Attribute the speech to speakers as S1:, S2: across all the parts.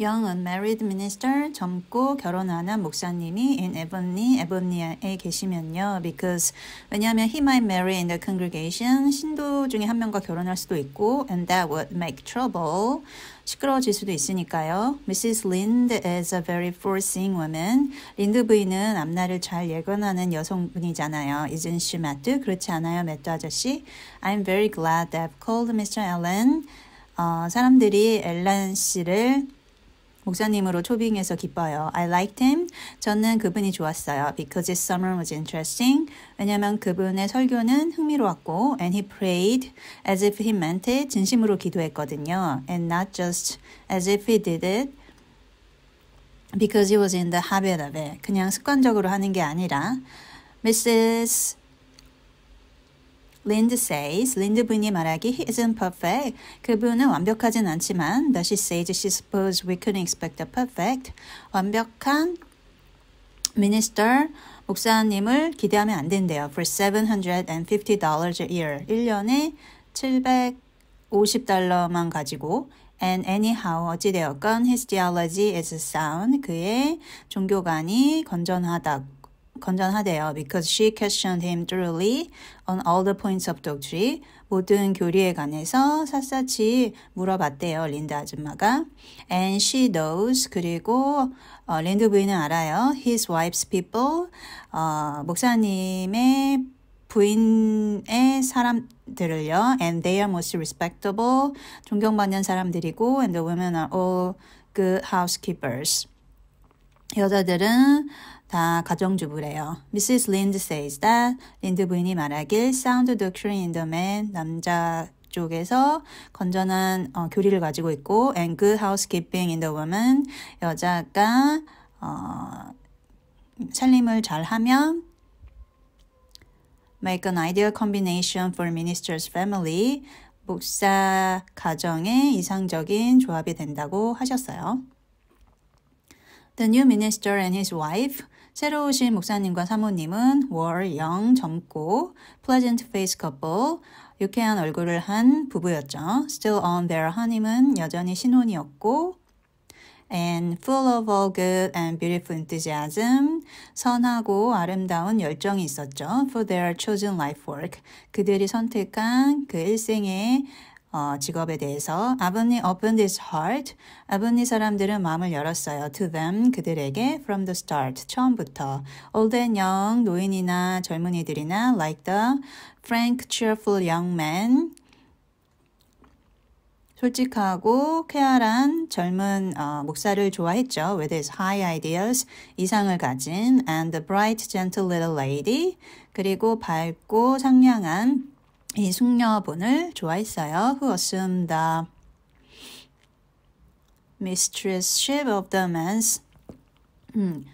S1: Young unmarried minister, 젊고 결혼 안 한 목사님이 in Ebony, Ebony에 계시면요. Because, 왜냐하면 he might marry in the congregation, 신도 중에 한 명과 결혼할 수도 있고, and that would make trouble. 시끄러워질 수도 있으니까요. Mrs. Lind is a very f o r c i n g woman. 린드 부인은 앞날을 잘 예견하는 여성분이잖아요. Isn't she, Matt? 그렇지 않아요, 맷도 아저씨? I'm very glad that I've called Mr. Allen. 어, 사람들이 엘란 씨를 목사님으로 초빙해서 기뻐요. I liked him. 저는 그분이 좋았어요. Because his sermon was interesting. 왜냐면 그분의 설교는 흥미로웠고 and he prayed as if he meant it. 진심으로 기도했거든요. And not just as if he did it. Because he was in the habit of it. 그냥 습관적으로 하는 게 아니라 Mrs. Lind says, Linda 분이 말하기 he isn't perfect. 그분은 완벽하진 않지만 but she says she suppose we couldn't expect a perfect. 완벽한 minister 목사님을 기대하면 안 된대요. For $750 a year. 1년에 750달러만 가지고 And anyhow, 어찌되었건 his theology is sound. 그의 종교관이 건전하다. 건전하대요. Because she questioned him thoroughly on all the points of doctrine. 모든 교리에 관해서 샅샅이 물어봤대요. 린다 아줌마가. And she knows. 그리고 어, 린드 부인은 알아요. His wife's people. 어, 목사님의 부인의 사람들을요. And they are most respectable. 존경받는 사람들이고. And the women are all good housekeepers. 여자들은 다 가정주부래요. Mrs. Lind says that 린드 부인이 말하길 sound doctrine in the man 남자 쪽에서 건전한 어, 교리를 가지고 있고 and good housekeeping in the woman 여자가 어, 살림을 잘하면 make an ideal combination for minister's family 목사 가정의 이상적인 조합이 된다고 하셨어요. The new minister and his wife 새로 오신 목사님과 사모님은 월, 영, 젊고 pleasant face couple, 유쾌한 얼굴을 한 부부였죠. Still on their honeymoon, 여전히 신혼이었고 and full of all good and beautiful enthusiasm, 선하고 아름다운 열정이 있었죠. For their chosen life work, 그들이 선택한 그 일생의 어, 직업에 대해서 아버님 opened his heart. 아버님 사람들은 마음을 열었어요. To them 그들에게 from the start 처음부터 old and young 노인이나 젊은이들이나 like the frank, cheerful young man 솔직하고 쾌활한 젊은 어, 목사를 좋아했죠. With his high ideas, 이상을 가진, and the bright, gentle little lady, 그리고 밝고 상냥한 이 숙녀분을 좋아했어요. Who assumed the mistressship of the man's 음,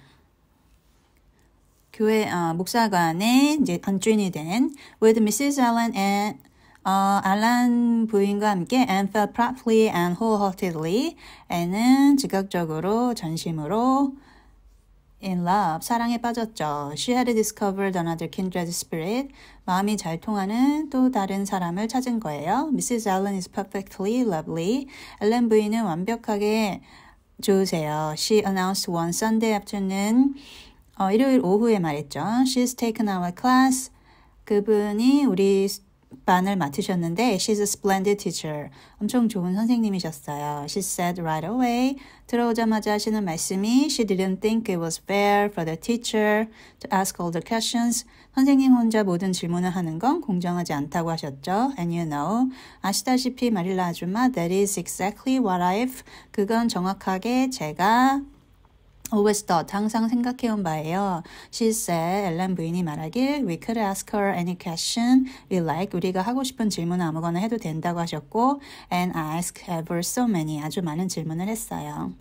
S1: 교회 어, 목사관의 이제 안주인이 된 with Mrs. Allen and 어, 알란 부인과 함께 and felt proudly and wholeheartedly a n 는 즉각적으로 전심으로 in love, 사랑에 빠졌죠. She had discovered another kindred spirit, 마음이 잘 통하는 또 다른 사람을 찾은 거예요. Mrs. Allen is perfectly lovely. ellen 부인은 완벽하게 좋으세요. She announced one Sunday afternoon, 어, 일요일 오후에 말했죠. She's taken our class. 그분이 우리 반을 맡으셨는데 she's a splendid teacher. 엄청 좋은 선생님이셨어요. She said right away. 들어오자마자 하시는 말씀이 she didn't think it was fair for the teacher to ask all the questions. 선생님 혼자 모든 질문을 하는 건 공정하지 않다고 하셨죠. And you know, 아시다시피 마릴라 아줌마 that is exactly what I've 그건 정확하게 제가 always thought 항상 생각해온 바예요. She said 엘렌 부인이 말하길 we could ask her any question we like 우리가 하고 싶은 질문 아무거나 해도 된다고 하셨고 and ask ever so many 아주 많은 질문을 했어요.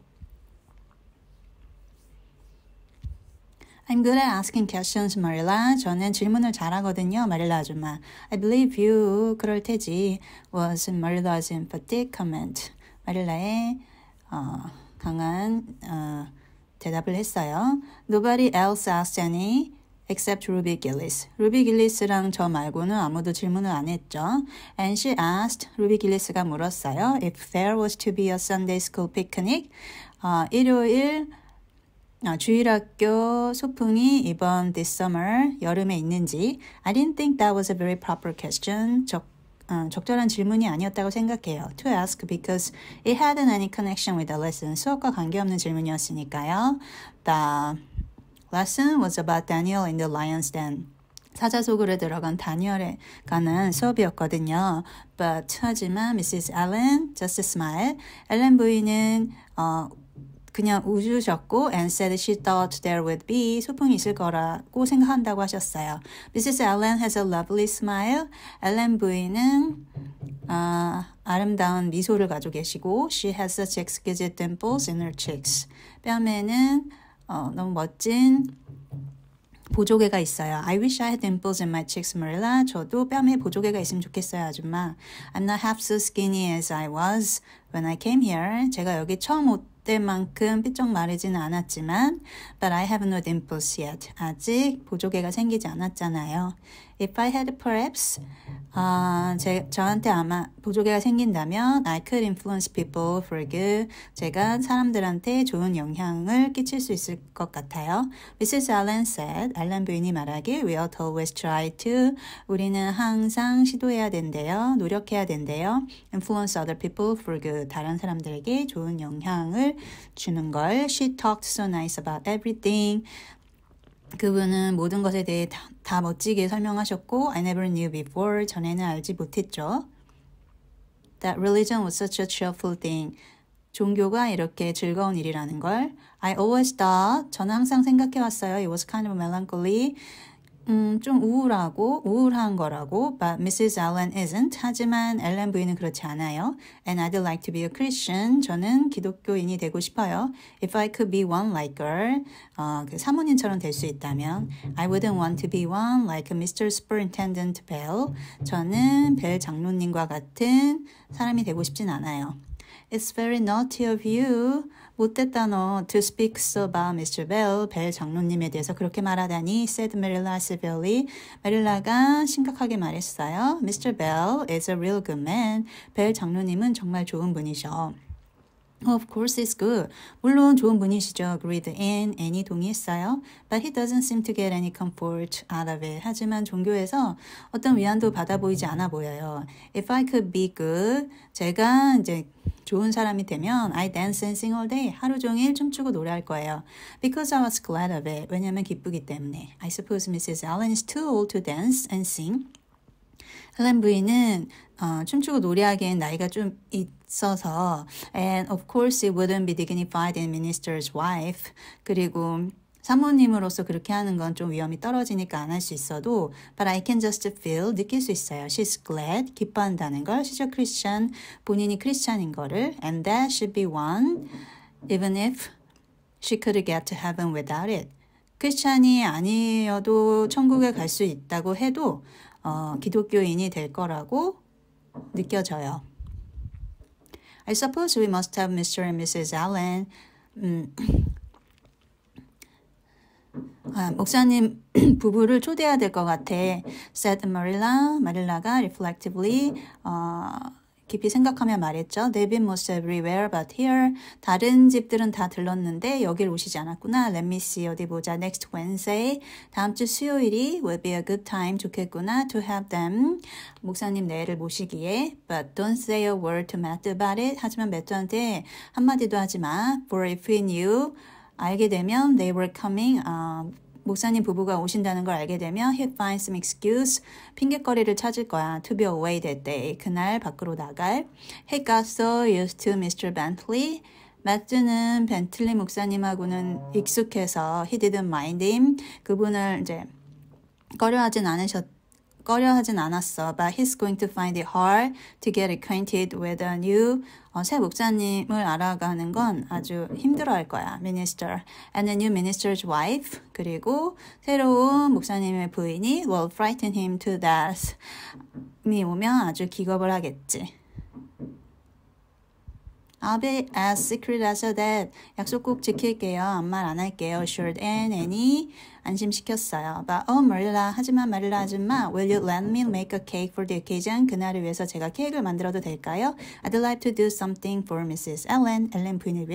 S1: I'm good at asking questions, Marilla. 저는 질문을 잘하거든요, 마릴라 아줌마. I believe you. 그럴 테지. was Marilla's emphatic comment. 마릴라의 어, 강한 어, 대답을 했어요. Nobody else asked any except Ruby Gillis. 루비 길리스랑 저 말고는 아무도 질문을 안 했죠. And she asked, 루비 길리스가 물었어요. If there was to be a Sunday school picnic, 어, 일요일 어, 주일학교 소풍이 이번 this summer 여름에 있는지 I didn't think that was a very proper question. 적 음, 적절한 질문이 아니었다고 생각해요. To ask because it hadn't any connection with the lesson. 수업과 관계없는 질문이었으니까요. The lesson was about Daniel in the lion's den. 사자 속으로 들어간 다니엘에 관한 수업이었거든요. But 하지만 Mrs. Allen just smile. 앨런 부인은 어, 그냥 우주셨고 and said she thought there would be 소풍이 있을 거라고 생각한다고 하셨어요. Mrs. Allen has a lovely smile. 앨런 부인은 아, 아름다운 미소를 가지고 계시고 she has such exquisite dimples in her cheeks. 뺨에는 어, 너무 멋진 보조개가 있어요. I wish I had dimples in my cheeks, Marilla. 저도 뺨에 보조개가 있으면 좋겠어요, 아줌마. I'm not half so skinny as I was when I came here. 제가 여기 처음 그때만큼 삐쩍 마르지는 않았지만 but I have no dimples yet. 아직 보조개가 생기지 않았잖아요. If I had a perhaps 아, 제, 저한테 아마 보조개가 생긴다면 I could influence people for good. 제가 사람들한테 좋은 영향을 끼칠 수 있을 것 같아요. Mrs. Allen said, 알란 부인이 말하길 We ought always try to. 우리는 항상 시도해야 된대요. 노력해야 된대요. Influence other people for good. 다른 사람들에게 좋은 영향을 주는 걸 She talked so nice about everything. 그분은 모든 것에 대해 다, 다, 멋지게 설명하셨고 I never knew before 전에는 알지 못했죠. That religion was such a cheerful thing. 종교가 이렇게 즐거운 일이라는 걸 I always thought 저는 항상 생각해왔어요. It was kind of melancholy. 음, 좀 우울하고 우울한 거라고 but Mrs. Allen isn't. 하지만 앨런 부인은 그렇지 않아요. And I'd like to be a Christian. 저는 기독교인이 되고 싶어요. If I could be one like her. 어, 그 사모님처럼 될 수 있다면 I wouldn't want to be one like a Mr. Superintendent Bell. 저는 벨 장로님과 같은 사람이 되고 싶진 않아요. It's very naughty of you. 못됐다 너 to speak so about Mr. Bell. 벨 장로님에 대해서 그렇게 말하다니 said Marilla severely. 마릴라가 심각하게 말했어요. Mr. Bell is a real good man. 벨 장로님은 정말 좋은 분이셔. Of course i s good. 물론 좋은 분이시죠. Agreed. And a n y 동의했어요. But he doesn't seem to get any comfort out of it. 하지만 종교에서 어떤 위안도 받아 보이지 않아 보여요. If I could be good. 제가 이제 좋은 사람이 되면 I dance and sing all day. 하루 종일 춤추고 노래할 거예요. Because I was glad of it. 왜냐면 기쁘기 때문에. I suppose Mrs. Allen is too old to dance and sing. LMV는 어, 춤추고 놀이하기엔 나이가 좀 있어서 and of course it wouldn't be dignified in minister's wife 그리고 사모님으로서 그렇게 하는 건 좀 위험이 떨어지니까 안 할 수 있어도 but I can just feel 느낄 수 있어요. She's glad 기뻐한다는 걸 she's a Christian 본인이 크리스찬인 거를 and that should be one even if she could get to heaven without it. 크리스찬이 아니어도 천국에 갈 수 있다고 해도 어, 기독교인이 될 거라고 느껴져요. I suppose we must have Mr. and Mrs. Allen. 음, 아, 목사님 부부를 초대해야 될 것 같아. said Marilla. 마릴라가 reflectively 어, 깊이 생각하며 말했죠. They've been most everywhere but here. 다른 집들은 다 들렀는데 여길 오시지 않았구나. Let me see. 어디 보자. Next Wednesday. 다음 주 수요일이 will be a good time. 좋겠구나. To have them. 목사님 내일을 모시기에. But don't say a word to Matt about it. 하지만 매트한테 한마디도 하지 마. For if we knew. 알게 되면 they were coming. Uh, 목사님 부부가 오신다는 걸 알게 되면 he'd find some excuse, 핑곗거리를 찾을 거야. to be away that day, 그날 밖으로 나갈. he got so used to Mr. Bentley. 마트는 벤틀리 목사님하고는 익숙해서 he didn't mind him. 그분을 이제 꺼려하진 않으셨 꺼려하진 않았어. But he's going to find it hard to get acquainted with a new 어, 새 목사님을 알아가는 건 아주 힘들어할 거야. Minister and a new minister's wife 그리고 새로운 목사님의 부인이 will frighten him to death. 이 오면 아주 기겁을 하겠지. I'll be as secret as that. 약속 꼭 지킬게요. 아무 말안 할게요. Assured and Annie 안심시켰어요. But oh, Marilla. 하지만 마릴라 아줌마, will you let me make a cake for the occasion? 그날을 위해서 제가 케이크를 만들어도 될까요? I'd like to do something for Mrs. Ellen. 엘렌 부인을 위해